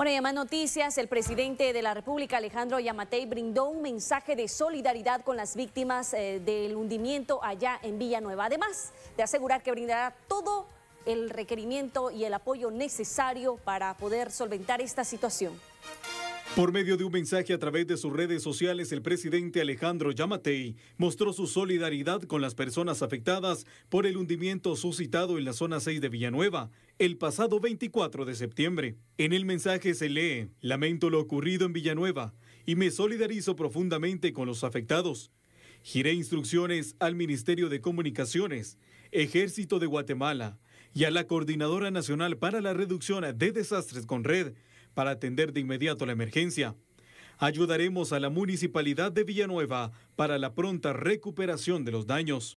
Bueno, y además noticias, el presidente de la República, Alejandro Yamatei, brindó un mensaje de solidaridad con las víctimas eh, del hundimiento allá en Villanueva, además de asegurar que brindará todo el requerimiento y el apoyo necesario para poder solventar esta situación. Por medio de un mensaje a través de sus redes sociales, el presidente Alejandro Yamatei mostró su solidaridad con las personas afectadas por el hundimiento suscitado en la zona 6 de Villanueva el pasado 24 de septiembre. En el mensaje se lee, lamento lo ocurrido en Villanueva y me solidarizo profundamente con los afectados. Giré instrucciones al Ministerio de Comunicaciones, Ejército de Guatemala y a la Coordinadora Nacional para la Reducción de Desastres con Red para atender de inmediato la emergencia. Ayudaremos a la municipalidad de Villanueva para la pronta recuperación de los daños.